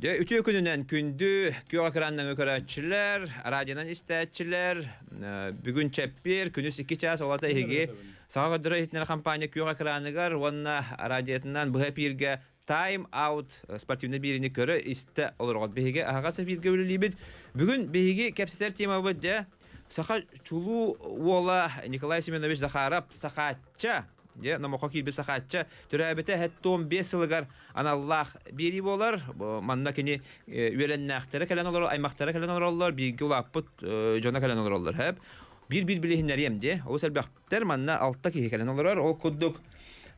Де үтү күнүнөн күндү күйөк экрандан өкөрөтчүлөр, радионан истечилер, бүгін чеппир, күнүс 2 час олата Сағаға Сага компания күйөк онна вонна радиотунан пирге тайм аут спортивный бирини көрө исте олоргот беге ага сефирге Бүгүн кепсетер тема де. Саха чулу уола Николай Семенович Захаров сахатча де номоко кирбис ахаачча төрөбүтэ хэттуум бес ылыгар Аналлах бири болар манна кини э, үеленнээхтере келен олар. аймактары келен олороллор биги улааппыт э, жона келен олар. хэп бир бир билихиннерием де ол сэлбэхтер манна алтта кихи келен олар. ол куддук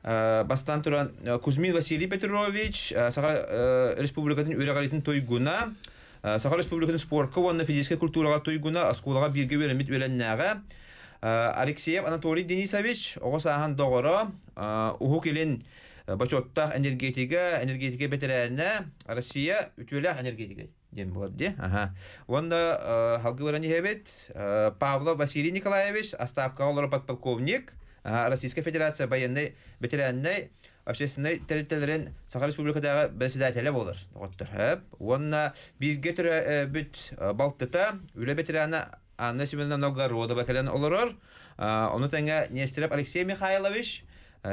э, бастан туран Кузьмин Василий Петрович, Саха Республикатын үрәғалетін тойгуна, Саха Республикатын спорқа, онна физическа культураға тойгуна, аскулаға бирге өрәмет өләннәға, Э, Алексеев Анатолий Денисович оғаса ахан доғыры э, уху келен э, бачоттах энергетика, энергетика бетерәне Россия үтүләх энергетика дем болады. ди. Аха. Онда халкы баран җибет Павлов Василий Николаевич Остапка олар подполковник Российская Федерация военной ветеранной общественной территориален Сахар республикадағы председателе булар. Оттыр. Онна бирге бүт бит Балтыта үле Анна Семеновна Новгородова кәдән олорор. Оны тәңгә Нестереп Алексей Михайлович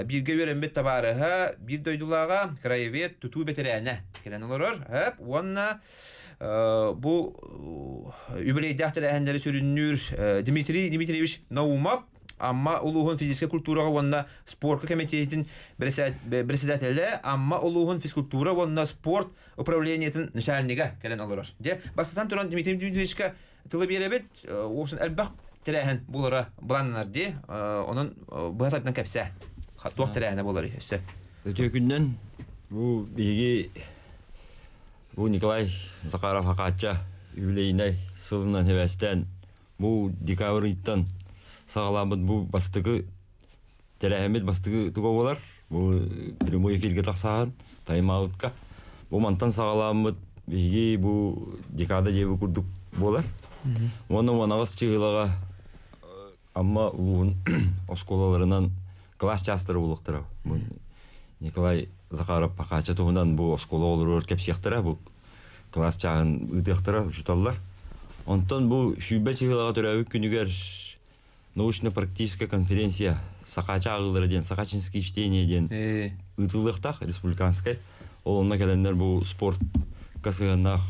бирге өрәмбет табарыһа, бир дойдулаға краевед туту бетерәне кәдән олорор. Һәп уанна бу юбилей дәхтәлә һәндәре сүрүннүр Дмитрий Дмитриевич Наумап Амма улуғын физическа культураға онна спортқа комитететін председателі, амма улуғын физкультура онна спорт управлениетін начальника кәлен алырар. Де, бастатан тұран Дмитрий Дмитриевичка тылы беребет э, осын әлбәк теләһен булара буланнар ди, э, онын э, бу хатдан кепсә. Хатуак теләһенә булар өсте. Өтөкүннән бу биги бу Николай Закаров хакача юлейнай сылынан хевестен бу декабрьдән сагаламыт бу бастыгы теләһемет бастыгы туга булар. Бу прямой эфирге тахсаган таймаутка. Бу мантан сағаламын биги бу декада дебе курдук болар Оны манағыз чығылаға амма улуун осколаларынан класс частыры булыктыра. Николай Захаров пахача туһунан бу оскола олур кеп сияқтыра бу класс чагын ыдыктыра жуталлар. Онтон бу хүбе чыгылага күнігер күнүгөр научно-практическая конференция сақача агылдыры ден, Сақачинский чтение ден ытылыктак э. республиканская Олонна келендер бу спорт касыганнах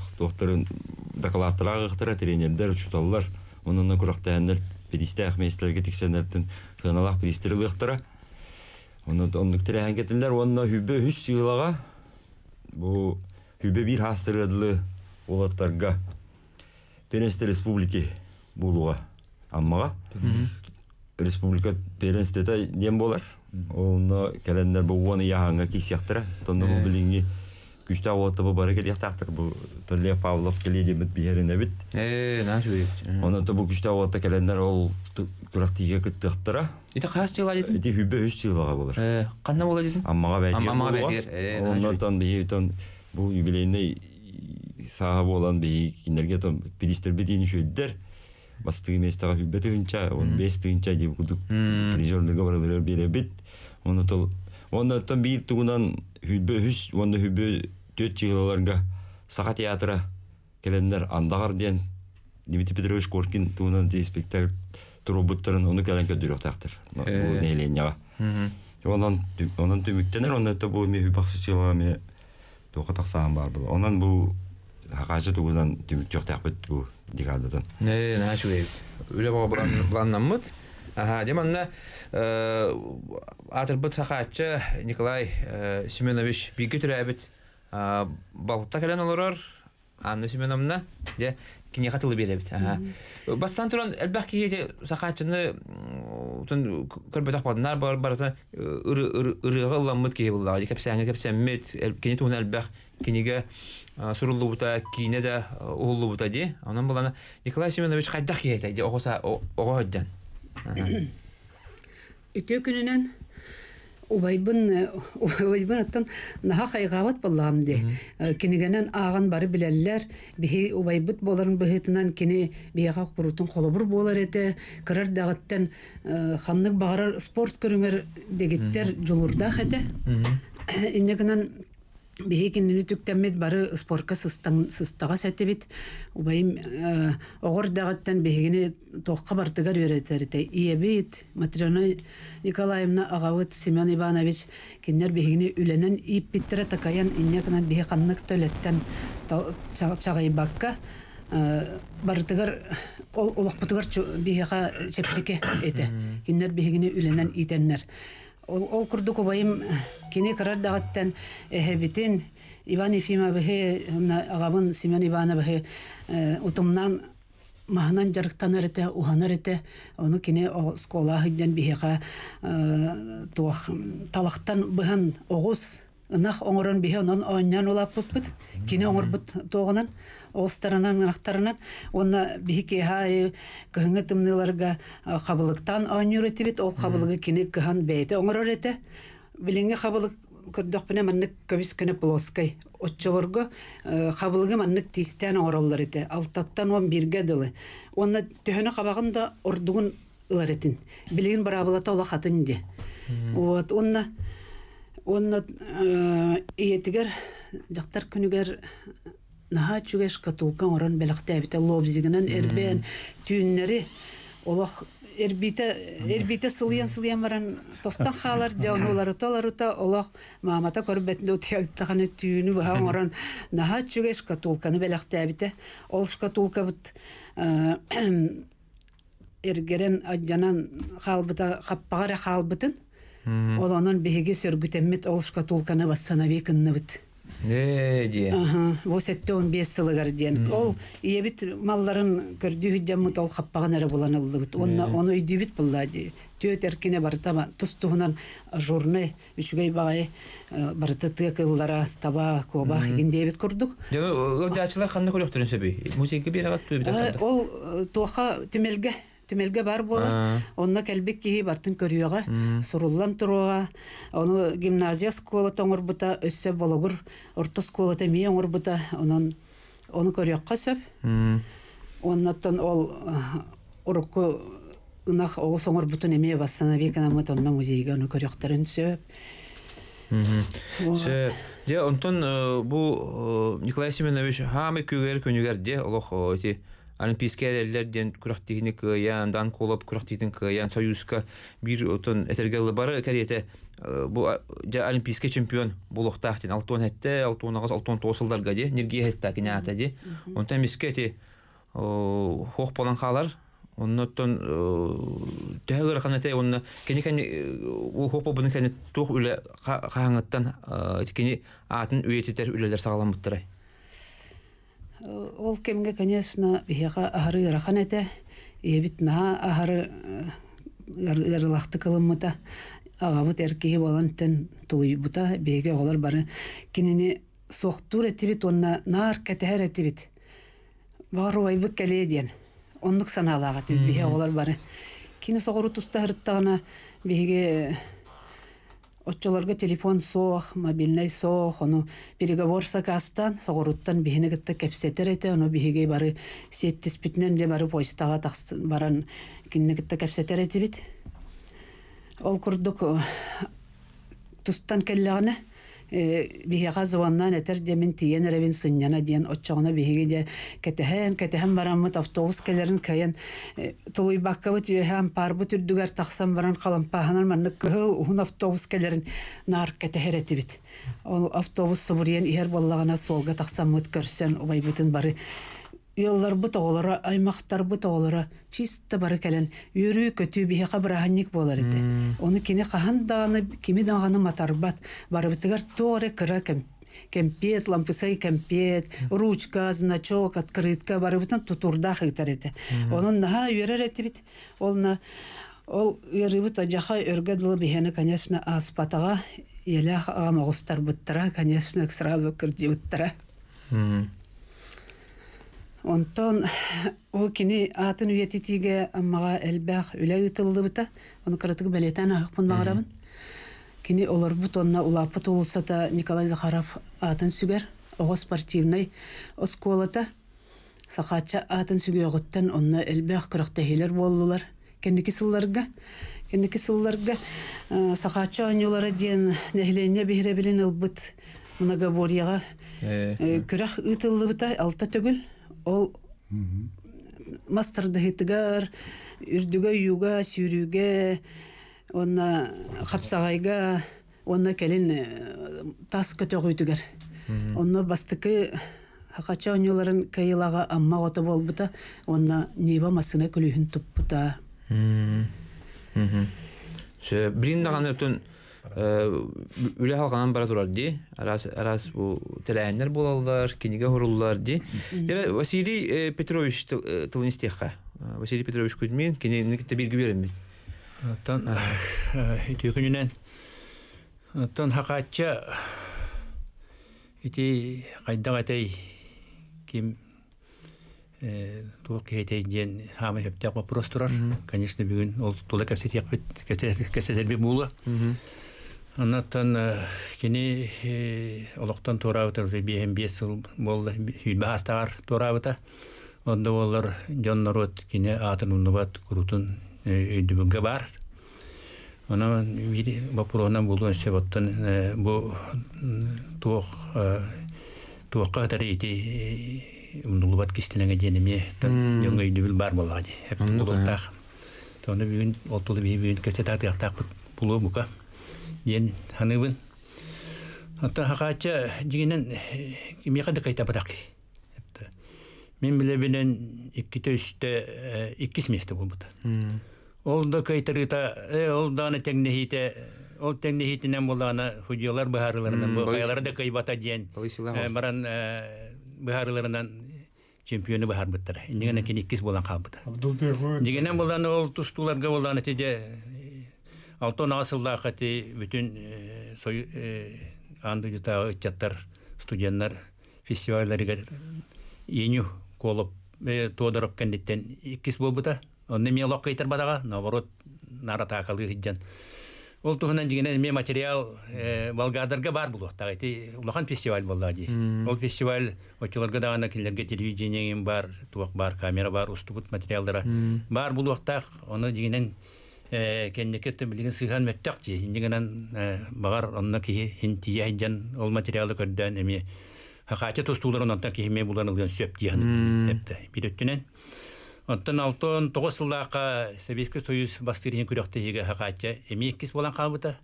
докладтар ағықтыра тренерлер учуталлар онына курактааннар педисте ахмейстерге тиксенердин тыналах педистер ылыктыра оны ондуктер кетинлер онна хүбе хүс сыйлага бу хүбе бир хастырыдлы улаттарга Перенсте республики булуга аммага республика перенстета дем болар оны келендер бу оны яһаңга кисяктыра тонда бу билинги күстәү атып бара килә яктыр бу төрле павлов килә дип бит бер инде бит э нәшү э, э, дип аны төбү күстәү атып ул күрәк тигә ите хас тигә дип ди хүбә үз булар э канна була дип аммага бәйдер аммага э аны тон би бу юбилейне саһа булган би киндергә тон педистер би дине 15 дип призорны бит тол тон тугунан онда төрт чыгыларга саха театра келендер андагар ден Дмитрий Петрович Коркин туунан ди спектакль туробуттарын оны келен көдүрөк тактыр. Э. Бу неленига. Онан онан түмүктенер онда да бу ми баксы чыгылами тока таксаган бар бул. Онан бул хакажы тугунан түмүк жок такпыт бу декададан. Не, э, начу эт. Үле бага буран планнаммыт. Ага, деманда э атырбыт сахатчы Николай э, Семенович Бигитүрәбит Балта кэлэн олорор, Анна Семеновна, де кине хатылы беребит. Бастан туран әлбәк кие сахатчыны тун бар бар та ырыгы ламмыт Кепсәңе кепсәммит, кине тун кинеге Николай Семенович хаддак убайбын убайбын оттон наха хайгават ди. Кинигенен ааган бары билеллер, бихи убайбыт боларын быхытынан кини бияга курутун колобур болар эте, кырар дагыттан ханнык багарар спорт көрүңөр дегиттер жолурда эте Инегенен беһи кинини түктәммит бары спорка сыстага сәтебит убайым э, оғор дағаттан беһигини тоққа бартыгар өретерите иебит матрена николаевна агавыт семен иванович киннер беһигини үленен ииппиттере такаян иннекынан беһи каннык төлеттен чагайбакка э, бартыгар ол олокпутугар биһиха чепчеке эте киннер беһигини үленен итеннер ол курду кубайым э, кине карар дагаттан эхебитин Иван Ефимовы агамын Семен Ивановы э, утумнан махнан жарыктан эрете уханар эрете оны кине скола хыджан бихека э, туах талахтан быхан оңырын ынах оңорон бихе онон оннян улаппыппыт кине оңорбут тоғынан остарынан ынахтарынан онна бихике хай кыһыңы тымныларга хабылыктан онюретибит ол хабылыгы кини кыһан бейте оңорорете билинге хабылык көрдөкпүне маннык көбүс кыны плоскай отчолорго кабылыгы э, маннык тистен оңороллар эте алтаттан он бирге дылы онна төһөнө кабагын да ордугун ылар этин билигин барабылата ола хатын вот онна онна э, иетигер жактар күнүгер наһа чүгэш катулка оран бэлэхтэ бита лобзигнан эрбэн түннэри олох эрбита эрбита сулыян сулыян баран тостан халар жаңулары таларута олох маамата корбет дот ялтаганы түүнү ва оран наһа чүгэш катулканы бэлэхтэ бита ол шкатулка бит эргерен аджанан халбыта хаппагара халбытын Hmm. Ол анын беһиги сөргүтеммит ол шкатулканы восстановить кыннывыт. Восетте он бес сылыгар диен. Ол иебит малларын көрдүү хүдден мут ол хаппаган эре булан ылды э. бит. Онна оны үйдүбит булла ди. Төт эркине бартама тустугунан журны үчүгөй багай э, барты тык ыллара таба коба индебит курдук. Жана ылдачылар кандай көрөктөрүн сөбөй. Музейге бир агат э, төбөт. Ол тоха төмелге түмелге бар болар онно келбик киһи бартын көрүөҕа суруллан туруоҕа ону гимназия сколата оҥорбута өссө бологур орто школата мии оңорбута онон ону көрүөккө сөп оннаттан ол э, урукку ынах оҕус оңорбутун эмие восстановиканамыт онно музейге ону көрүөктөрүн сөп де онтон э, бу э, николай семенович хамы күгер күнүгер де олох эти олимпийские әлелерден күрәхтігіне кыян дан колып кыян союзка бир отын бары кәрете э, бұл олимпийский чемпион болуқтақ ден алтон әтті алтон ағыз алтон де нергия әтті әкіне де онта миске э, хоқ болан қалар оннотон тәгәр э, ханәтәй онна кене кене ул кене тух үле атын ол кемге конечно бияға ахары ырахан эте эбит наха ахары ырылахты э, кылыммыта агабыт эркеи болантен туйбута олар бары кинини соктур этибит онна нар кетехер этибит баруайбык келе диен ондук саналага олар бары кини согору туста хырыттагана отчолорга телефон соох мобильный соох ону переговор сакастан соғуруттан бихини кытта кепсетер эте ону бихигей бары сеттиспитнен де бары почтага баран кинне кытта кепсетер этибит ол курдук э, тустан келлегине Э, биһи газваннан әтер дәмен тиен ревин сыннана дигән очыгына биһиге дә кәтәһән кәтәһән барамы автобус келәрен кәен э, тулы бакавы тиһәм пар бу төрдүгәр тахсан баран калам паһанар мәнне көл ун автобус келәрен нар кәтәһәр әтибит ул автобус субриен иһәр боллагына солга тахсан мөткөрсән убай бүтән бары Яллар бұ тоғылара, аймақтар бұ тоғылара, чисті бары кәлін, үйірі көтүү бихеқа біраханник болар еді. Оны кене қахан дағаны, кеме дағаны матарбат, бары біттігер тоғыры кыра кем. Кемпет, лампысай кемпет, ручка, значок, открытка, бары бұттан тутурда хайтар Оның наға үйерер еді бит. Олна, ол үйірі жаха өргәділі бихені, конечно, аспатаға, елі ағам оғыстар бұттыра, конечно, сразу кірді Онтон О кини атын үйетитиге маға әлбәқ үләй ұтылыбыта, оны қаратығы бәлетән ақпын бағарабын. Кини олар бұт онна улапы да Николай Захаров атын сүгер, оға спортивный осколата, сақатча атын сүге оғыттан элбах әлбәқ күріқтәхелер болылар. Кендікі сылларға, кендікі сылларға э, сақатча оңылары ден нәхілене бігіребілін ұлбыт мұнаға борияға э, э, күріқ бұтай алта төгіл ол мастардыгытыгар үрдүгө юга сүйрүүгө онна қапсағайға онна келин э, тас көтөгүйтүгер онно бастыкы хакача онюларын кайылага амма гото болбута онна неба масына күлүхүн туппута Сө, брин өтүн Э, үле халганан бара турар ди арас арас бу теләйнер булалар кинеге хуруллар ди василий э, петрович тылынистеха э, василий петрович кузьмин киненикте бирге берембит тан итүгүнүнөн тан хакатча ити кайда катай ким туох кеһетей диэн хаамын хептеах вопрос турар конечно бүгүн ол тула кепсетиэкбит кепсетер бе була Аннаттан э, кини э, олоқтан турабыта уже биэм биэс сыл болла хүйбахастагар турабыта. Онда бар. Э, болгон бу туокка тарити бар болды бүгүн отулу бука ен ханыбын. Ата хакача дигенен кимеха да кайта барак. Мен биле билен икки төстө икки сместе болбут. Ол да кайтарыта, э ол да на тегнехите, ол тегнехитинен болана худиялар бахарларынан бу да кайбата диен. Баран бахарларынан чемпионы бахар буттар. Нигена кен иккис болан калбыт. Дигенен болана ол тустуларга болана теде Алтон асылда қати бүтін сой анды жұтағы өтчаттар, студенттар фестивальдарға еню колып, тодырып кәндеттен иккіс бұта. Онны мен лоқ кейтір бадаға, наоборот, нарата тақылығы хиджан. Ол тұхынан дегенен мен материал Волгадырга бар булу. Тагыты фестиваль болды дей Ол фестиваль очыларга да келерге бар, туақ бар, камера бар, ұстығыт материалдыра. бар бұл оқтақ, оны дегенен кеннекет төмілігін сыйған мөттөк ти индигенен багар онна кихи хинти хиджан ол материалы көрдөн эми хакачы тустууларын онтан кихиме буланылган сөп дияны эпте бирөттүнен онтан алтон тогуз сылдаака советский союз бастырыхин күрөхтө хиге хакачы эми эккис болан калбыта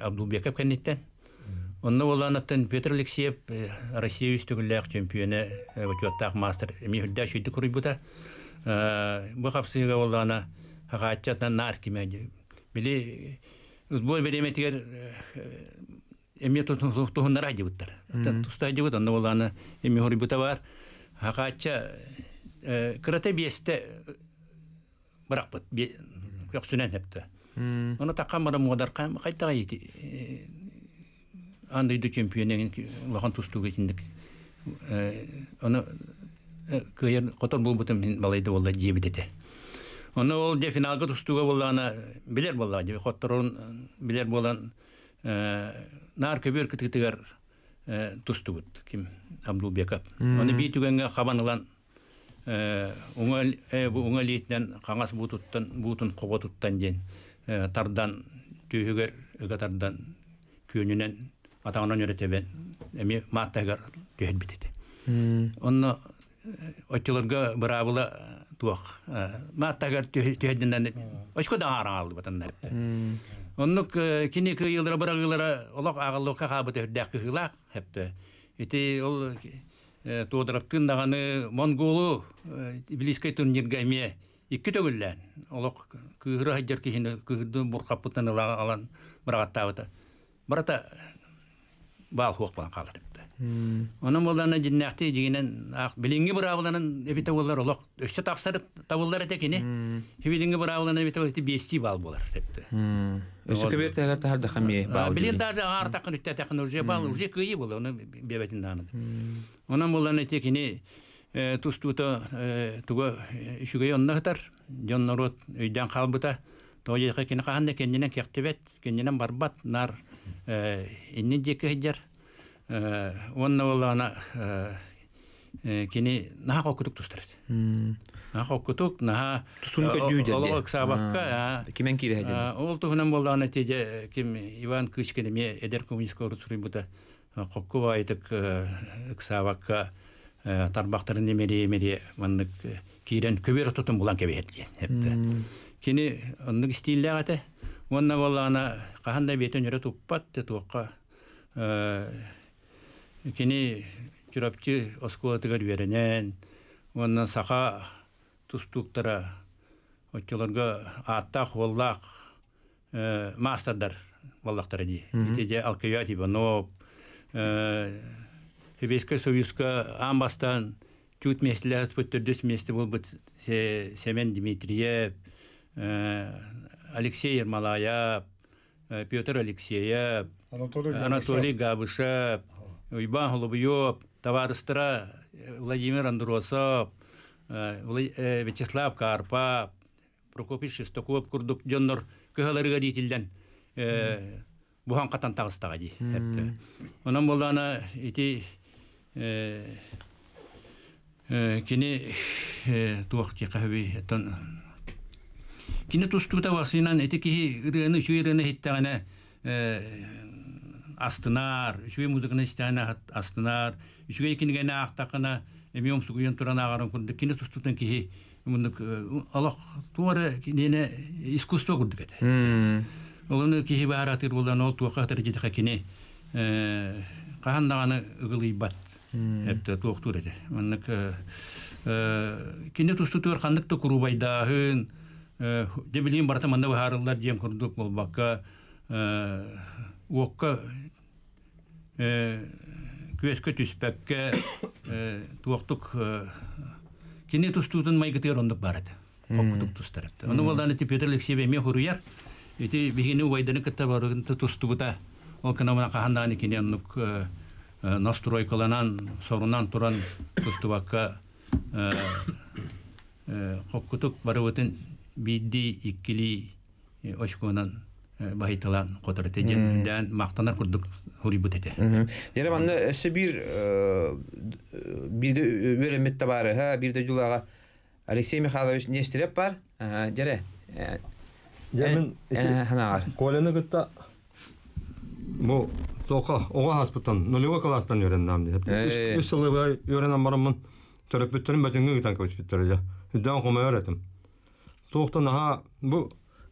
абдулбеков кенниттен онна боланыттан петр алексеев россия үстүгүллаак чемпионы так мастер эми хүрдэ шүйдү куруйбута бу капсыйга болана хагачатан наркиме били бу береметигер эми тохондар айдыбыттар туста айдыбыт анда боланы эми хорибыта бар хакача кырата биесте быракпыт өксүнен хепте оны таккан бара модар кайтага ити андыйды чемпионеген лахан тусту кесиндик оны кыйыр котор булбутым балайды болда жебитете Оны ол де финалға тұстуға болғаны білер болған деп хоттырын білер болан нар көбір кітігер тұстубут ким Абдулбеков. Оны би түгенге қабанылан оңа лейтінен қаңас бұтыттан бұтын тұттан ден тардан түйігер ұғатардан көнінен атаңынан өретебен әме маттағар түйет бітеді. Оны отчыларға бұрабыла туох маттагар төһеддинен очко даңаран алды батан нәрпте оннук кини кыйылдыра бара олок монголу барата баал Оның bollarına cinnahti jiginen ak bilingi buravlanan ebite bollar olok össe tapsarı tavullar etekini. Hibilingi buravlanan бал болар besti bal bolar tepti. Össe kebir tehler tahar da khamiye bal. Bilin darda ağır takın ütte takın urje bal urje kıyı Э, онна ол ана э, э, кини наха хоккутук тустарат наха хоккутук наха тусун көдүүдер олог сабакка кимен киреде ол тухунан болду ана теже ким иван кычкин ме эдер коммунистского русурин бута хокку айтык сабакка тарбактарын немери эмери мандык кирен көбер тутун булан кебет диен кини ондук ата онна болду ана кахандай бетен өре туппат те туокка кини чурапчы оскулатыгар беренен онна саха тустуктара очолорга аттах воллах мастадар воллахтара ди итеде алкаяти баноп хебеска союзка амбастан тют местелес пөттөрдөс бұл болбут семен дмитриев алексей ермалаяп петр алексеев анатолий габышев Уйбан Голубьев, Стра, Владимир Андросов, э, э, Вячеслав Карпа, Прокопий Шестоков, Курдук Дённор, Кыгаларыга дейтілден э, бухан қатан тағыстаға дей. Онан болдана еті кені туақ те қабей еттен кені тұстуыта басынан еті кейі үрені үші үрені хеттағана астынар, үшүгә музыканы истәне астынар, үшүгә икенигә ахтакына миом сугын туран агарын күндә кине э, тустудан ки мондык алах туры кине искусство күндә кете. Олны ки бара тир булдан ол туга хәтер җитә кине. Э, каһандаганы ыгылый бат. Әптә тук туры ди. Мондык э, э кине тусту тур кандык ту курубайда э, барта мондык харылдар дием күрдек бул бакка. уокка күөскө түспәккә туоқтук кине тустутун майгытыр ондук барат. Кокутук тустарып. Аны болдан ти Петр Алексееве ме хуруяр. Ити бигини уайданы кытта барыгын тустубута. Ол канамына каханданы кине ондук настройкаланан, сорунан туран тустубакка кокутук барыбытын бидди иккили очконан Э, баһитылан котор тедин дан мактанар курдук хури бут эте. Яра манны Сибир э, э, бирге үрәмәт бар, бары, бер дә юлага Алексей Михайлович нестереп бар. Ага, яра. Я мен бу ога Төрөп бүтүн бөтүнгә гытан көч бүтүрә. бу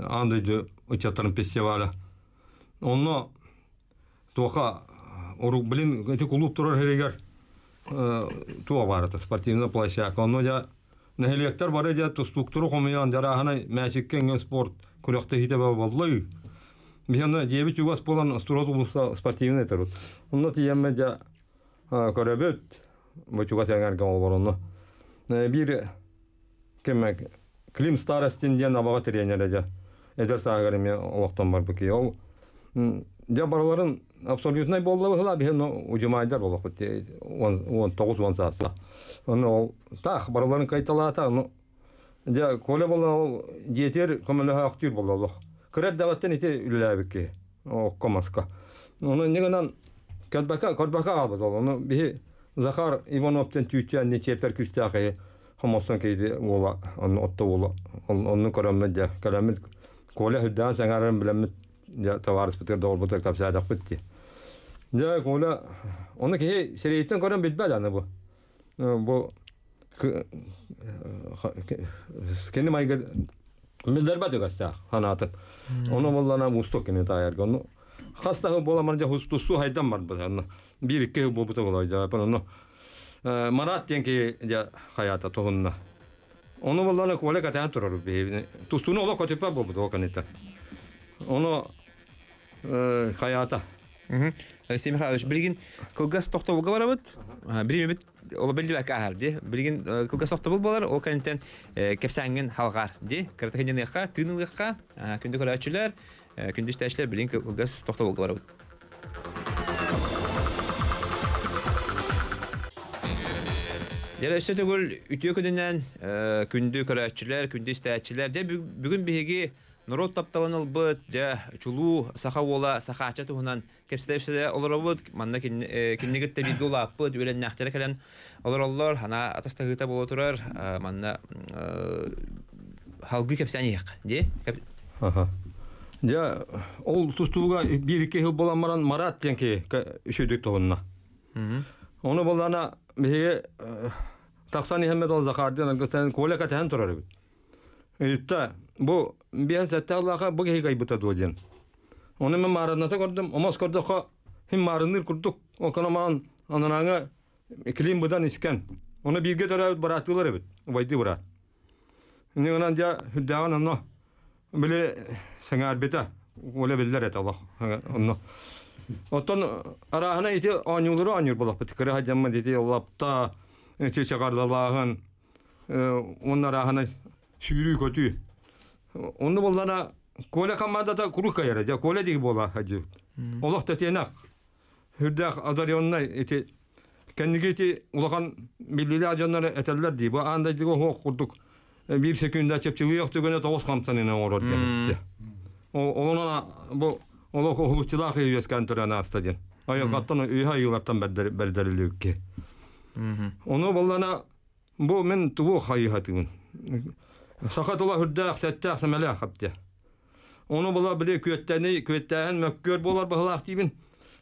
андайды учаттарын фестиваля. Онно тоха блин эти клуб турар херегер э, туа площадка. Онно бар спорт ба Бияна полан спортивный тарут. Онно э, э, Бир Клим Старостин ден абаға тренер әді. Эдер сағырыме бар бұки. Ол де бараларын абсолютнай болды бұғыла бігін ұжымайдар болық бұтте. 19-10 сасына. Оны ол тақ бараларын қайталата. Де көле бола ол детер көмілі ақтыр болды олық. Кірет дәваттен ете үліләбікке. Оққамасқа. Оны негінан кәдбәка, кәдбәка албыз ол. Оны бігі Захар Ивановтен түйітчі әнне чепер күсті хомосон кейди ола онны отто ола онны корамы да каламы коле хүддан саңарын билемит я товарыс битер дол оны ки серейттен корам битбе даны бу бу кенди майга милдер бат югаста ханатын оны боллана усток хаста боламан жа хустусу хайдан бар бу бир марат тенки дя хаята тогунна. Ону боллана коле катан турар бе. Тустуну ола котипа бу доканита. Ону хаята. білген кылгас тоқты болға барабыд, бірем бит ол білді бәк ағар, де. Білген тоқты бол болар, ол кәнеттен кәпсәңген халғар, де. болға Дәрәсі түгіл үтіе күнді көрәтчілер, күнді істәтчілер. Де бүгін бігі нұрот тапталаныл бұд, де чулу сақа ола, сақа ача тұғынан кепсілепсіле олар бұд, манна кеннегітті білгі ола бұд, өлен нәқтері кәлен олар олар, ана бола тұрар, манна халғы еқ, марат үшедік миһиги тахсан иһэммет ол захардын аргыстан коля катаһан турар бит Итта бу биен сәттә Аллаһа бу гей гай бута дуен. Оны мен мараната көрдüm, омас көрдük ha him marınır kurduk. Отон арахына ити онюлуру онюр болап битикер хаджамма дити лапта ити онна көтү. Онны боллана Коля командада курука Коля диги бола хаджи. Олох тетенак. Хүрдах адарионна ити кенниги ити улахан миллили адионнары этерлер ди. Бу Олох оғлутилақ үйескән түрән астаден. Аяқаттан үйға үйғаттан бәрдәрілікке. Оны боллана, бұл мен туы қайығатығын. Сақат ола хүрді әқсәтті әқсәмәлі әқапты. Оны бола біле көттәні, көттәін мөккөр болар бұғылақ дейбін.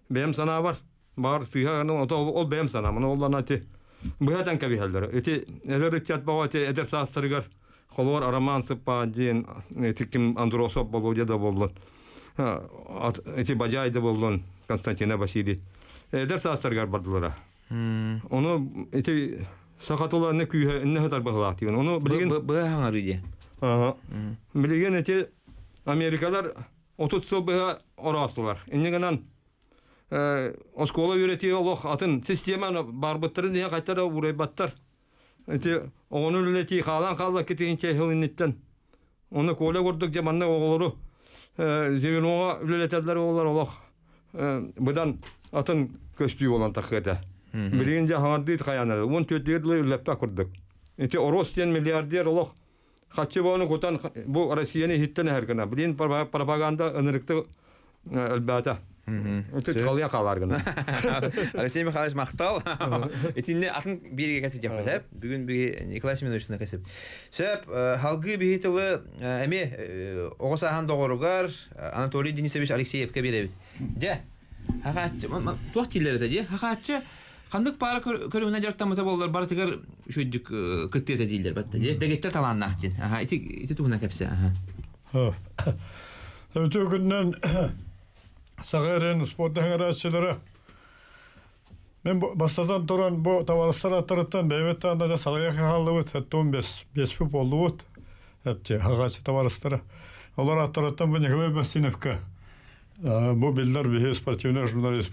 Бәм сана бар. Бар сыйға ғаны, ол бәм сана. Мұны оллана те. Бұғатан кәбі әлдері. Эти әзір үтчат баға те әдір састырғар. Қолуар араман сыппа дейін, тіккім Андросов болу деда болу эти Бадяйда болдон Константина Василий. Эдер саастаргар бардылара. Оны эти сахатуларны күйе хатар билген эти Америкалар 30 сыл бага орастылар. Иннегенан э оскола Аллах атын системаны барбыттыры дия кайтара Эти халан халла Зевиноға үлелетелдер олар олақ. Бұдан атын көстүй олан тақыда. Білген де дейді қаяны Он төтерлі үлләппә күрдік. Эти Орос тен миллиардер олақ. Хатчы боны көтен бұл Россияны хиттен әргіна. Білген пропаганда ынырықты әлбәті. Үтіт қалия қаларғын. Алексей Михайлович мақтал. Итинне атын Бүгін бүге Николай Семеновичтің кәсіп. Сөп, э, халғы э, әме э, оғыс ахан доғырығар Анатолий Денисович Алексеевке беребіт. Де, хақатшы, туақ тілдері де, қандық бары Sağa eren sporda мен бастадан bastadan duran bu tavarıslar atırıttan bevet anda da salaya kallıvıt hatta 15 5 pip olluğut. Hepçe hagaçı tavarıslara. Onlar atırıttan bu Nikolay Bastinovka. Bu bildir e, bir sportivne jurnalist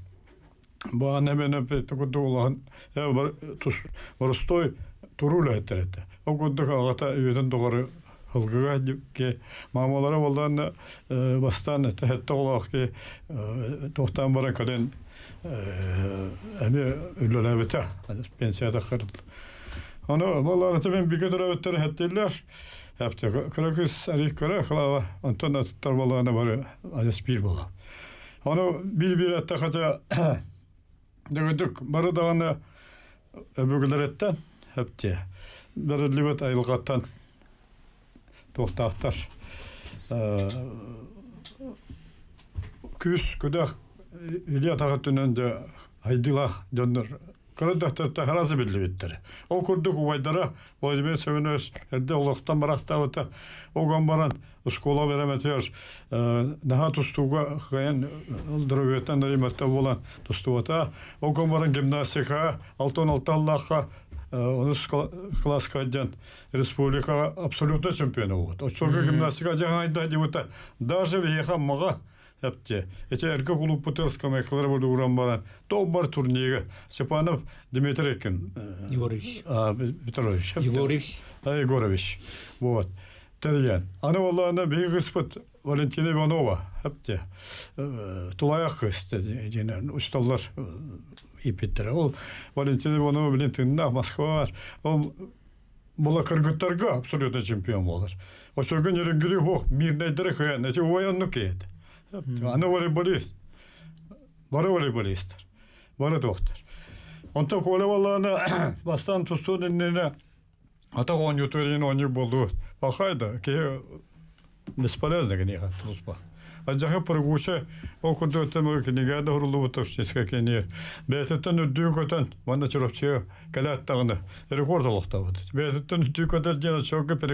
Баан эмена петокудуулахан эбар тус оростой турула эттерете. Огуддык агата үйөтөн доғары хылгыга ке мамалары болдан бастан тәһәттә олақ ке тоқтан бара каден әме үлөләбетә пенсияда хырд. Аны баллары тебен биге дөрәбеттер хәттеләр. Хәпте кыракыс арик кыра хлава антон аттар балларына бары алес бир була. Аны бир-бир атта хата дөгөдүк бары даганы өбөгүлеретте әпте. Бәрі либет айылғаттан тоқтақтар. Э, күс күдөх үлі тагатүнөн да айдыла жоннор Кыры дақтырта харазы білді беттері. Ол күрдік ұвайдара, бойдымен сөвінөз, әрде олықтан барақта өті, оған баран, ұскола береметіер, ә, наға тұстуға қайын ұлдырыветтен дәриметті болан тұстуғата, оған баран гимнастика, алтон алталлаққа, ә, оны классқа ден республикаға абсолютно чемпионы болады. Очорға гимнастика жаңайда дейбута, даже веха маға әпте ете эргэ гулуппутерска мэхлэр бол уран баран тобар турнига сепанов дмитрий экен егорович а петрович егорович а егорович вот тэрген аны валлана бей гыспыт валентина иванова әпте тулаяк кысты дене усталлар ипеттер ол валентина иванова билен тыңда москва бар ол бұла кыргыттарга абсолютно чемпион болар ошол күн эренгири хох мирнайдыр хыян эти военнуки еді аны волейболист бары волейболисттер бары доктор онтон волейболларны бастан ата он ютерин они болду бахайда ке бесполезно книга туспа а жахы пыргуше окуду өтөмө книга да урулу бутовшиска кене бететтен үддүйкөтөн ванна чуропче калаттагына рекорд бететтен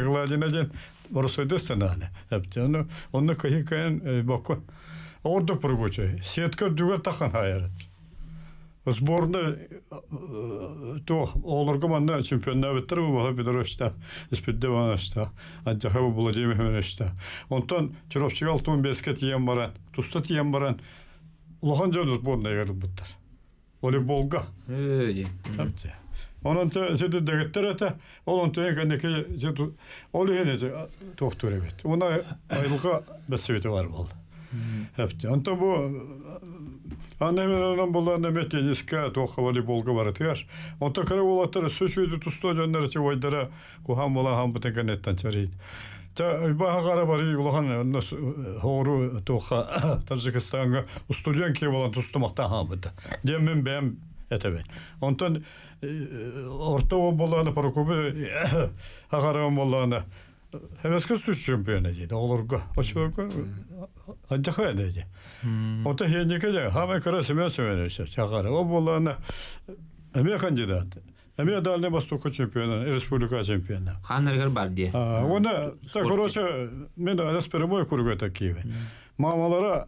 жана орусойдостан аны апты оны онны кайыкан боко ордо пургуче сетка дуга тахан хаярат сборны то олорга манна чемпионна беттер бу бала бидрошта испидде ванашта антихабу владимировичта онтон чоропсигал тун беске тием баран туста тием баран улахан жолдос бонда ярылбыттар волейболга эй эй Onun tü sütü döktür ete, onun tüyün kendeki sütü oluyenizi tohtur evet. Ona aylıka besiveti var bol. Hepti. Anta bu annemin anam bulan nemeti niska tohka kara vaydara kuham ham Ta этебе. Онтон орто болланы парокубы агарам болланы. Хәвәскә сүз чемпионы диде. Оларга ачыгы антыха диде. Ота хәнеке дә хама кара сәмә сәмә чагара. О болланы әмә кандидат. Әмә дальне востока чемпионы, республика чемпионы. Ханергер бар ди. Оны, короче, мен аспирмой курга такие. Мамалара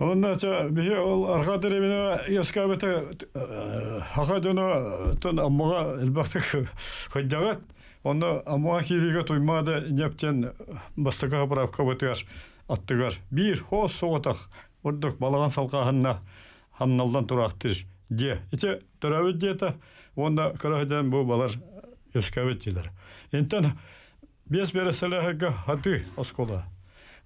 Оннача бихе ол арха теремене яскабыты хаха дөно тон аммага элбахты хөддәгат. Онда аммага кириге туймады нептен бастыга бравка бытыгар аттыгар. Бир хо соғатақ ордық балаған салқағанна хамналдан тұрақтыр де. Ите төрәвіт деді, онда кірәден бұл балар яскабыт дилер. Ентен бес береселәһәгә хаты оскола.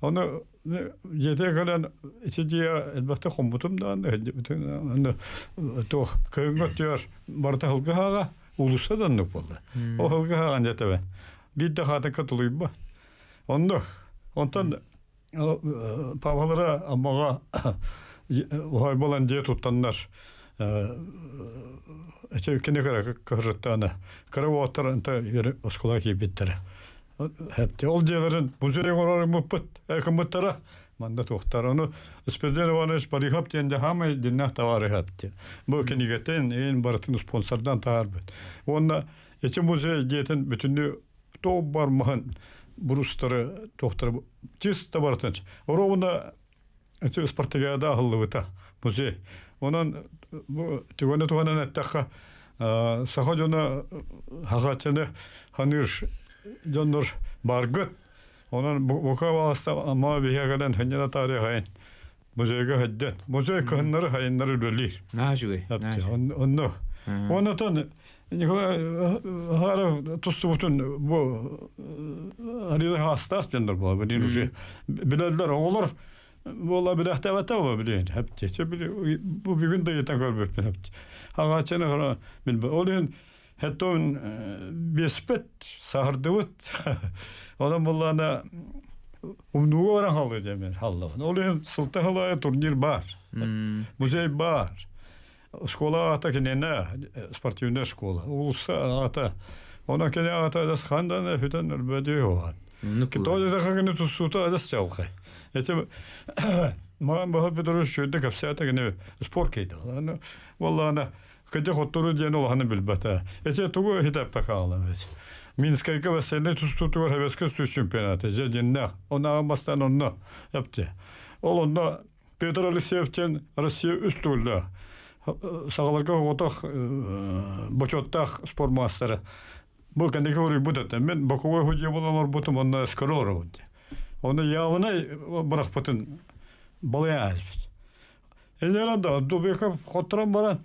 Оны жете калан сидия то барта хылгага улуса даннык болду. О хылгага анжатабы. Онда Ондо онтан павалара аммага ой болан же туттаннар. Эче кине кара Хәпте ол дегерен бузерен орары муппыт, әкім бұттара, манда тоқтар оны үспеден бар барихап тенде хамы динна тавары хәпте. Бұл кенігеттен ең барытын спонсордан тағар бет. Онна ечен музей дейтін бүтінді топ бар мағын бұрыстары тоқтар чисто барытын. Оровына әте спартакиада ахылды бұта музей. Онан тегоне туғанан әттаққа сақадына хағатчаны ханырш дондор баргыт онан бука баласта мага биһе гадан хенжена тари хайн музейга хаддат музей кыннары хайнары дөлир нажуй онно онно тон Николай э, Харов тусту бутын, бу ариза э, хаста дондор бу бир уже билдер оңлор Вола бир ахта вата ва билен. Хапте. Бу бүгүн да етен көрбөп. Ага чана хара. Ол ен Хәтон э, беспет саһардывыт. Онан буллана умнуга баран Ол ем турнир бар. Музей бар. Школа ата кенене, спортивная школа. Улса ата. Она кене ата адас хандан фитен бөдү оған. Китоде да хагыны маған спор Кыды хоттору ден олаханы билбата. Эти тугу хитап пакаламыз. Минскайка васайны тустутуар хавеска сүз чемпионаты. Же Он Она амастан онна. Эпте. Ол онна Петр Алексеевтен Россия үстүлді. Сағаларға отақ э, бочоттақ спор мастері. Бұл кәндегі өрі бұдаты. Мен бақуға хүдия боламар бұтым, онна әскер оры бұнды. Оны явынай э, бірақ бұтын балай әзбет. Әзеланда, Дубеков қоттырам баран,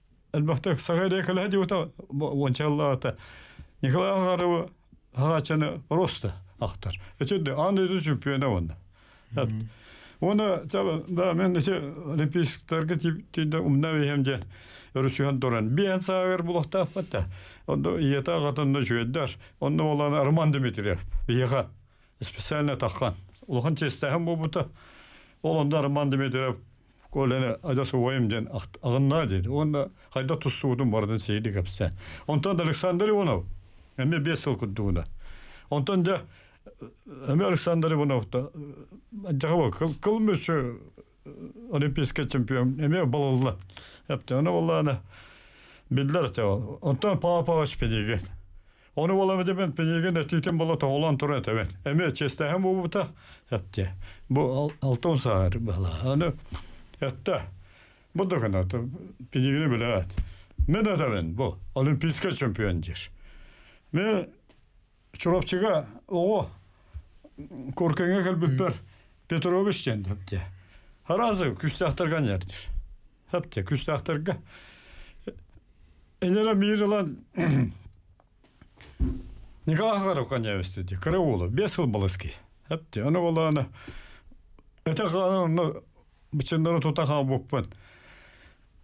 Әлбәттә, сагы дәкәлә дип ута, вончалла ата. Николай Агарова хачаны роста ахтар. Эчеде аны ду чемпиона он. Оны да мен эче олимпийсктерге тип умна бем ден. Өрүшөн туран. Бен сагыр булакта апта. Онда ията гатында жөйдәр. Ондо олан Арман Дмитриев. Бияга специально таккан. Улахан честәһем бу бута. Оланда Арман Дмитриев Kolene adası oyumcen ağınna dedi. Onda hayda tutsudum vardan seyidi kapsa. Ondan da Aleksandr Ivanov. Emme bir yıl kudduğuna. da Emme Aleksandr Ivanov da acaba kıl kıl müsü olimpiyski Että. Bunda kanat. Pinigini bile et. мен ötemin bu. Olimpiyska çempiyondir. Мен, çorapçıga oğu korkenge hmm. dendi Харазы küste aktargan yerdir. küste aktargan. Николай бес боланы. Бычындары тутаха буппын.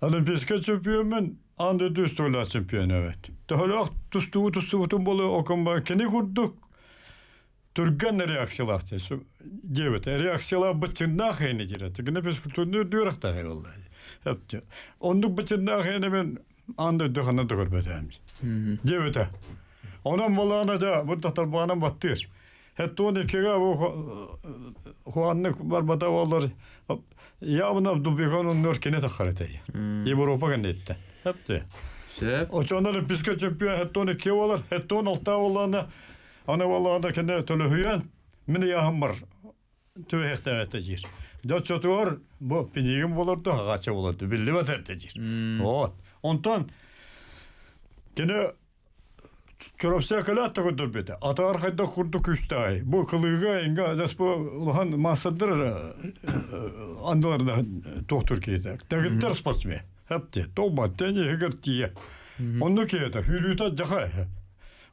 Олимпийский чемпионмен анды düstürler çempiyon evet. Töhölök tustuğu tustuğutun bolu Türgen Onu andı Onun bu Я мына Абдулбекон он нөркене тахарыта. Европа гандетте. Хапты. Сеп. Очонда Олимпийский чемпион хеттоны ке болар, хеттон алта болана. Аны болана кене төлөһүен. Мине яһым бар. Төһектә әйтә җир. Дәт чотур бу пинигем болар да гача болар. Билле бәтәтә җир. Вот. Онтан кене Чорапса кыла тагы дөрбете. Атар хайда хурду күстай. Бу кылыга инга дас бу улахан масадыр андыларда доктор кейде. Дагыттар спортсмен. Хапте толба тени егертие. Онну кейде хүрүта жаха.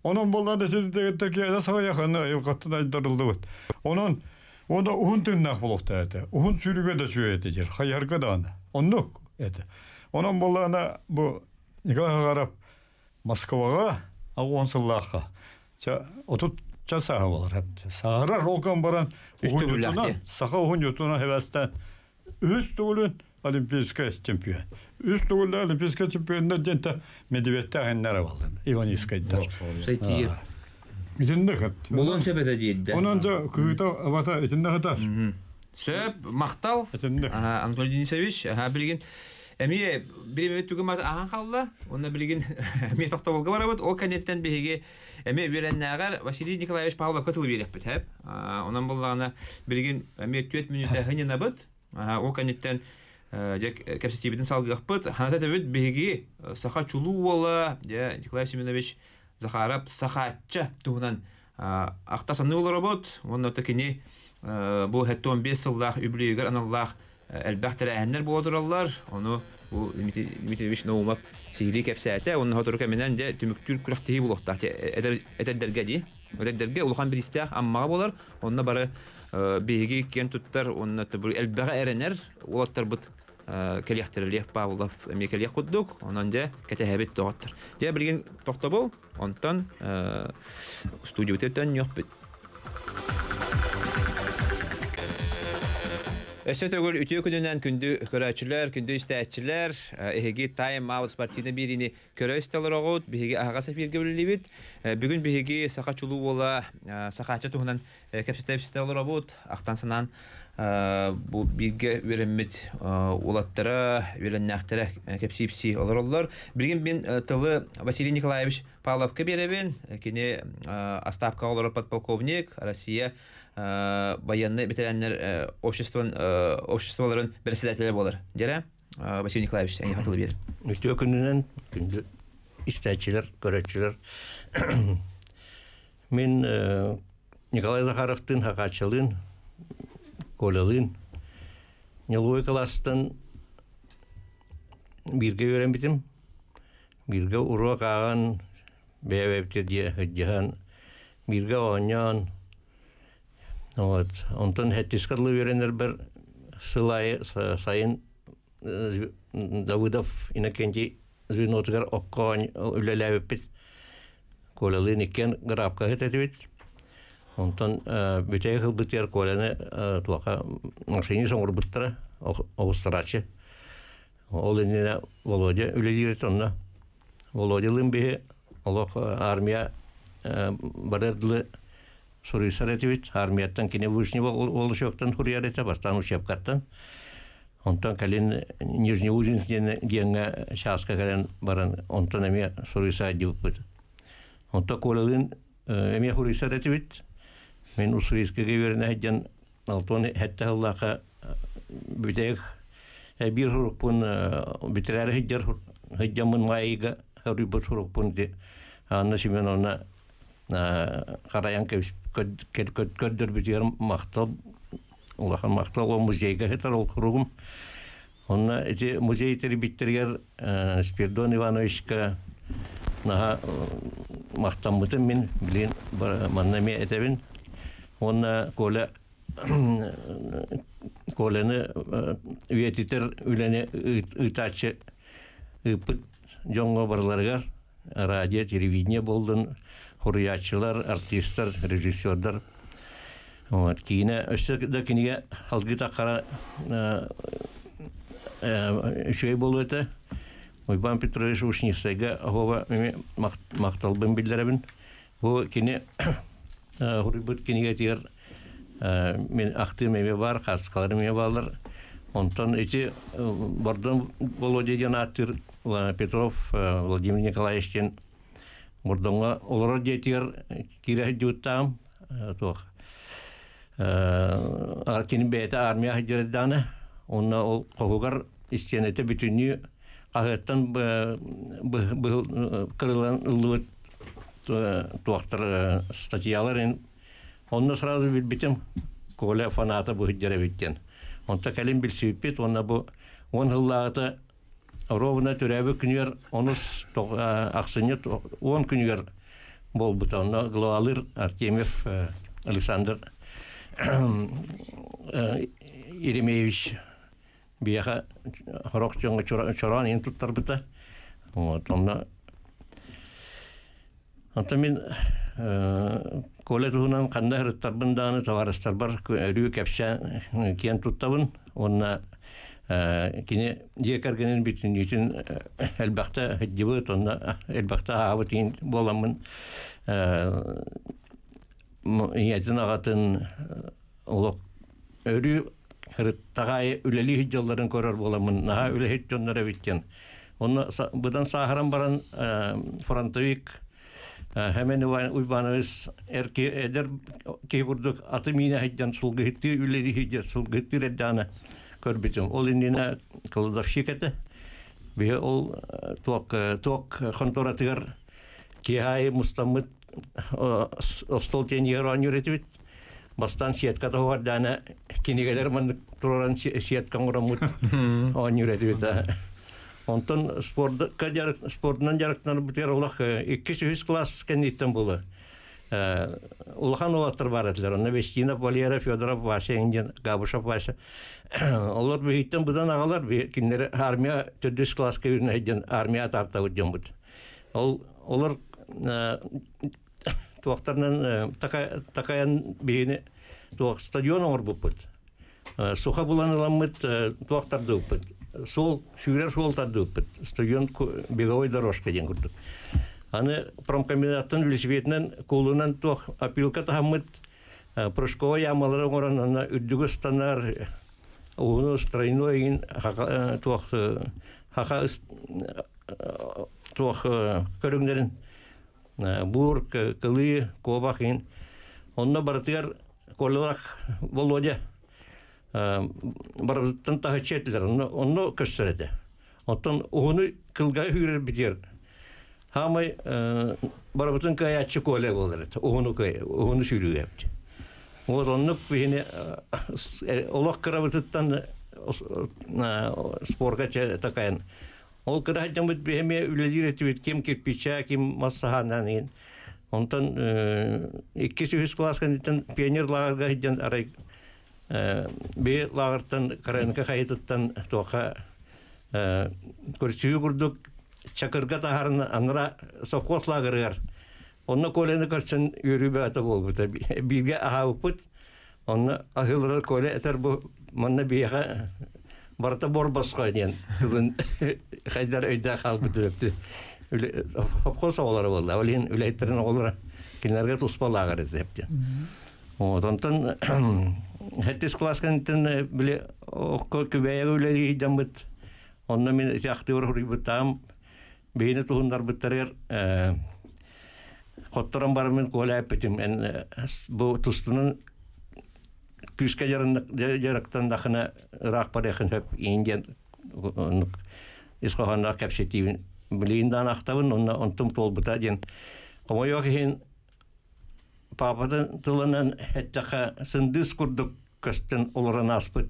Онон болдан да сиди дегетте кейде сага яхана илкаттан айдарылды бут. Онон онда ухун тыннах болукта эте. Ухун сүрүгө да сүйөйте жер. Хаярга да аны. Оннук эте. Онон болдана бу Николай Гарап Москвага агон ча отут часаха болар хәп сахара ролкан баран үстүгүләхте саха огон ютуна хәвәстән үз түгүлүн олимпийский чемпион үз түгүлле олимпийский дента денте медведьте агеннәре болды иванискайдар сайтиер итинде хат болон сөбәтә диеддә онан да кыыта авата итинде хатар сөп мактал итинде анатолий денисович ага билген Эми э, биребет түгүн мата ахан халла, онна билген эми токта болга барабыт, о кенеттен биге эми вереннагар Василий Николаевич Павлов котылып береппит, хэп. Онан буллагына билген эми 4 минутта хынына бит. О кенеттен жек э, э, кепсетибидин салгыппыт, ханата төбөт биге саха чулуу бола, же Николай Семенович Захарап сахатча тугунан актасаны болоробот, онна текини бу хеттон 5 жылдах үблүгөр аналлах Әлбәттәле әһәннәр булдыралар. Аны бу Дмитрий Вич Новак сиһли аны хәтерлек менән дә төмүк төр күрәхтеге булды. Э, әтә әтә дәргәди. Әтә дәргә ул хан булар. Аны бары э, беге кен туттар, аны төбү әлбәгә әрәнер. Улаттар э, бит келяхтерле Павлов, Микелия Худдук, дә кәтәһәбит тоттар. Дә белгән тоқта бул. Өсө төгөл үтө күнүнөн күндү көрөчүлөр, күндү истәчилер, эһиги тайм аут партияны бирини көрөстөлөр огут, биһиги ага сефирге билибит. Бүгүн биһиги сака чулуу бола, сакачы туһунан кепсетепсетөлөр огут, актан санан бу бирге вереммит улаттыра, вереннактыра кепсипси олорлор. Бирген мен тылы Василий Николаевич Павловка беребин, кине Остапка олор подполковник, Россия баянны битәләннәр обществон обществоларын председателе булар. Дәрә Василий Николаевич, они хатылы бер. Үстө күнүнән күндә истәчиләр, көрәчиләр. Мин Николай захаровтың хакачылын, колылын, нелой класстан бирге өрен битим. Бирге уруа каган бәбәптер дия хәҗҗәһән. Бирге онян Вот. Онтон хәттис кырлы веренер сайын Давыдов э, Иннокентий Звенотгар оккон үлеләбеп бит. Колалы никкен грабка хәтәте бит. Онтон э, бүтәй хыл битер коляны э, Ол Володя Володя армия Сурый Саратович армияттан кине вышне болуш жоктан хурият эте баштан ушап каттан. Онтон келин Нижний Узинск ден генге шаска келин баран онтон эме Сурый Саджи деп кыт. Онтон колын эме Хурый Саратович мен Усыйск гыверне айдан алтон хатта Аллаха э, бидек бир хурук пун э, битерэ хиджер хиджем мунгайга хурый бир хурук пунди. Анна Семеновна Қараян э, көддір бүтер мақтал, улахан мақтал ол музейге хетар ол кругум. Онна эти музей тербиттергер э, Спирдон Ивановичка наха э, мақтанмытын мен билин маннаме этебин. Онна коля колені үйетітер үләне ұйтачы ұйпыт жоңғы барларга радио телевидение болдын хуриячылар, артисттар, режиссердар. Вот, кине өсөк да кинеге алгы тақара шөй э, э, болу өте. Уйбан Петрович Ушнисеге хова мақталбын билдеребін. Бу кине э, хурибут кинеге тиер мен ақты меме бар, қасқалар меме балар. Онтан эти бордан болу деген Петров Владимир Николаевичтен Мурдонга олорор жетиер кире жуттам э, тох. Э, Артин бета армия хажирдана. Онна ол когугар истенете бүтүнү агыттан был э, кырылан ылыбыт туактар статьяларын онна сразу бит битим коля фаната бу хиджере биттен. Онта калим бил сүйпет, онна бу он хыллаата ровно төрәбі күнер онус ақсыне он күнер бол на главалыр Артемьев э, Александр Иремеевич э, э, бияха хорок чоңа чоран ен туттар бұта вот онна Ата мен коле туһунан кандай ырыттарбын дааны товарыстар бар өрүү кепсе киен туттабын онна кине диэкэргэнин бүтүн үчүн элбахта хэджибыт онна элбахта боламын иятын агатын улок өрү хырыттагай үлели хиджаларын көрөр боламын онна баран фронтовик Hemen Uybanız eder ki vurduk atı mina sulgıhtı üleri көрбүтүм ол индина кладовщик это бе ол ток туок контора тыгар киай мустамыт остол тен еран юретибит бастан сетка тохар дана кинигелер ман туран сетка мурамут он юретибит онтон спорт кадяр спортнан жарактан бутер олах 200 класс кенниттен була Э, улахан улаттар бар этлер онна вестинов валера федоров вася индин габушев вася э, олар бүйттен бұдан ағалар киндер армия төрдүс класска үйренеден армия тарта өткен бұд ол олар э, туақтарынан такаян бейіне туақ стадион оңыр бұппыт суха буланыламыт туақтарды ұппыт сол сүйрер суолтарды ұппыт стадион беговой дорожка ден күрдік Аны промкомбинаттан велосипеднен кулынан туох апилка тахаммыт Прошкова ямалары оңоран ана уну стройной ин э, туох э, э, бур кылы кобах ин онно володя барбыттан тахачетлер онно онно уну Hamay e, barabutun kaya açı kolek olarak. Onu kaya, onu yaptı. O zonluk bihini olak karabututtan sporga takayan. Ол кыра беме үлелир этибит кем кирпича, кем массаханан ин. Онтан пионер арай бе чакырга таһарын анра совхоз лагырыгар. Онна колени көрсен үйрүбе ата болбут. Бирге ахаупут. Онна ахылры коле этер бу манна бияга барта борбасқа ден. Тылын хайдар өйдә халбы төпте. Совхоз олары болды. Олин үләйттерен олары кинәргә туспалагыр депте. Вот, онтан хәттес класскан тен биле окко күбәйә үләли идәмбит. Онна мин яхты бейне туһундар бытарыр хотторон мен куоляппитим эн бу тустунун күскә ярактан дахына ырак парехин хөп инден исхоханда капсетивин билиндан ахтабын онна онтум толбута ден комойохин пападан тылынан хеттаха сындыс курдук көстен олран аспыт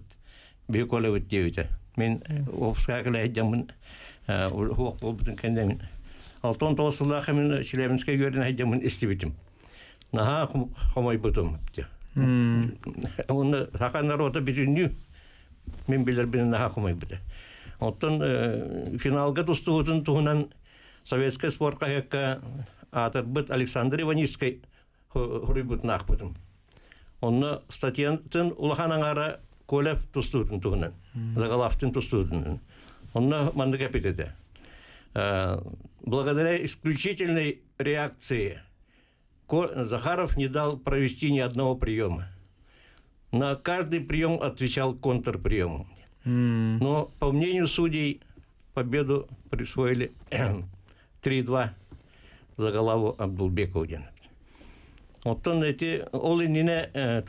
беколебит дебите мен опскакылай дямын Хуақ болып бүтін Алтон тоғысылдақы мен Челябинске көрін әйдем мен істебетім. Наға қомай бұтым. Оны сақандар ота бүтінні мен білер бені наға қомай бұты. Оттан финалға тұсты ұтын советский советская спортқа әкка атыр бұт Александр Иваниске хұры бұтын ақ Оны статьянтын ұлған аңара көләп тұсты ұтын туғынан. Зағалафтын тұсты Он мандакапитете. Э, благодаря исключительной реакции Захаров не дал провести ни одного приема. На каждый прием отвечал контрприемом. Но, по мнению судей, победу присвоили 3-2 за голову Вот он эти ол инене э,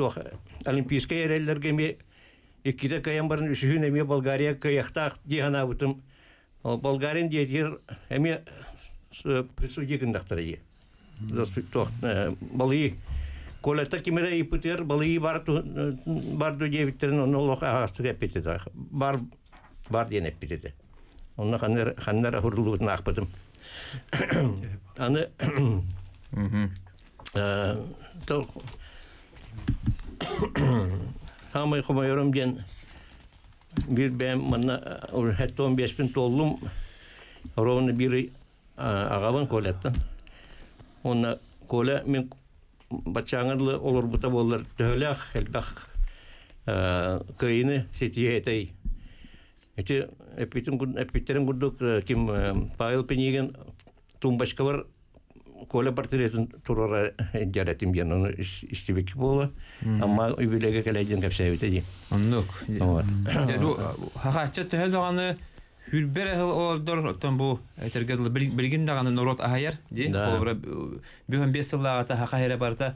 олимпийская рельдергеме Икките каян барын үшіхін әме Болгария каяқтақ дегана бұтым. Болгарин әме э, присуди күндақтыр ие. Э, балы Колета кимера и балы барту барду девиттерин Бар бар ден ақпытым. Аны Ә, Hamay kumayıyorum diyen bir ben bana hatta 15 bin tollum ровно biri ағабын колеттен. Онна коле мен бачаңырлы олар бута көйіні Эти ким Павел Пенигин бар Коля портретін турора жаратым ген, оны істебекі болы, ама үйбілеге кәләйден кәпсәйбет әді. Оннық. Хақатчы түхел оғаны бу этергедл ди та барта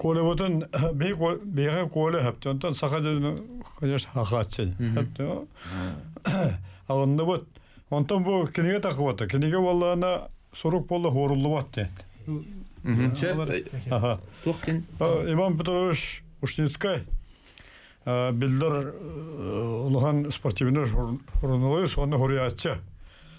қолы бұтын бейға қолы әпті, онтан сақады қайаш хақатсын. Ағынды бұт, онтан бұл кенеге тақы бұтты, кенеге боллағына сұруқ болы хорулы бұтты. Иван Петрович Ушницкай, білдір ұлған спортивный журналист, оны хұриятшы.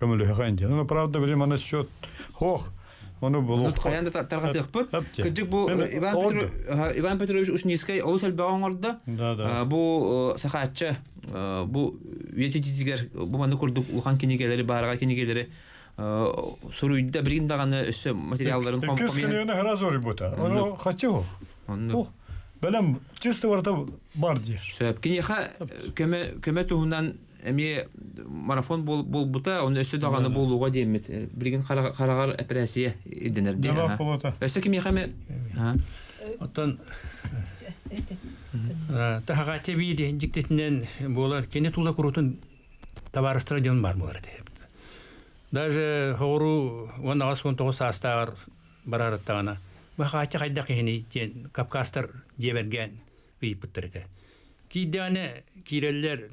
көмөлөһөн ден. Ну правда билим аны счет. Хох. Оны булу. Каянда тарга тыппыт. Кыджык бу Иван Петрович Иван Петрович уш нискай да багоңорда. Бу сахатчы бу ветитигер бу маны курдук улхан кинегелери барага кинегелери суруйда бирин даганы өсө материалдарын ком ком. Кискенене харазори бута. Оны хачу. Оны Бәлем чисто варта бар ди. Сөп кинеха көмө көмө туһунан эми марафон бол бол бута он өсө даганы болууга демит э, билген карагар операция иденер э. э, де өсө ким яхаме оттан тахага теби диктетинен болар кене тулда курутун товар стадион бар болар даже хору он агас он тогуз саастагар барараттагана бахачы кайда кини тен кавказдар жеберген ыйып биттирде кийдеане киреллер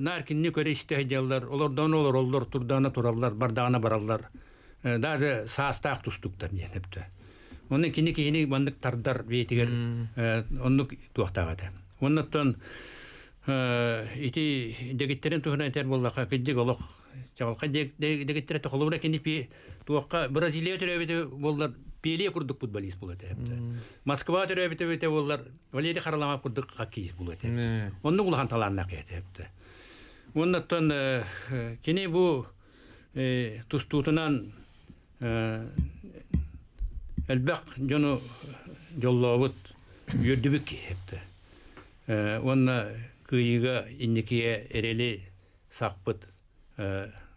наркинни көре истеһедиаллар олордан олор олар, турдаана туралар бардағана бараллар даже саастаах тустуктар диэнепте онун кини кини бандык тардар биетигер оннук туактагата онноттон Э, ити дегиттерен туһунан тер боллаха киддик олох чабалка дегиттере тохолура кини пи туакка Бразилия төрөбөтө боллар пеле курдук футболист болот эпте Москва төрөбөтө бөтө боллар Валерий Харламов курдук хоккеист болот эпте онну кулхан таланна кет эпте оннаттан э, э, кини бу тустутунан элбак жону жоллобут юрдүбүк эпте онна күйігі инникие эрели сақпыт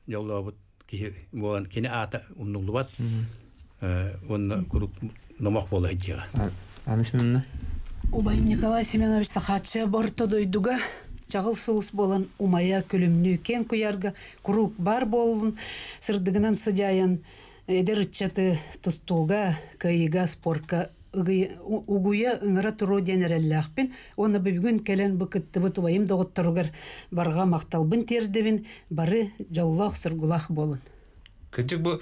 жолобут э, болан кини ата умнулубат э, он курук номок болай хиджига аны семеновна убайым николай семенович сахатчы борто дойдуга чагыл сулус болан умая күлүмнү кен куярга курук бар болун сырдыгынан сыдяян эдер ыччаты тустууга кыйыга спорқа угуя ыңыра туру денереллахпин оны бүгүн келен быкыттыбы тубайым доготторугар барга макталбын тердебин бары жоллох сургулах болун Кычык бу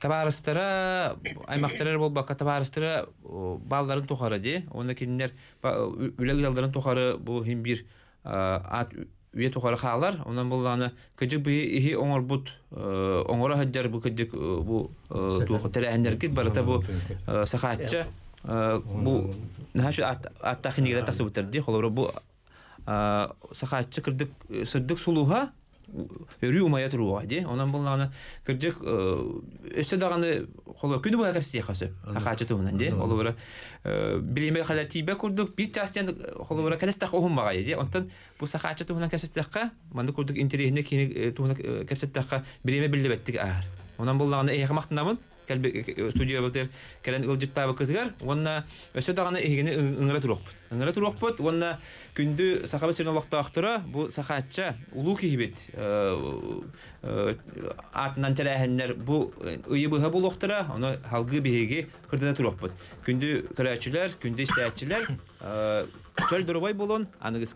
табарыстыра аймактарар бол бака табарыстыра балдарын тухары де онда кинилер үлек жалдарын тухары бу хим бир ат үйе тухары хаалар ондан бул аны кычык бу ихи оңор бут э, оңора хаджар бу кычык э, бу э, тухы терәһендер кит барата бу сахатча Э, бу нахачу не нигеде тахсыбытыр ди холору бу э, сахачы кірдік сырдык сулуга өрү умая туруга ди онан бул аны кырдык өсө э, даганы холо күнү буга кепси хасы ахачы туунан ди олора билиме халатибе курдук бир тастен холора келестак онтан бу сахачы туунан кепсеттакка манды курдук интерехне кини туунан кепсеттакка онан бул кәлбе э, э, студия бетер кәлен ылҗыт вонна өсә дагыны игене ыңгыра вонна күндү актыра бу улу кибет атнан тәләһәннәр бу ыйы э, быһа булыктыра аны халгы биһеге кырда турыкпыт күндү көрәчләр күндү истәчләр чөл булон аны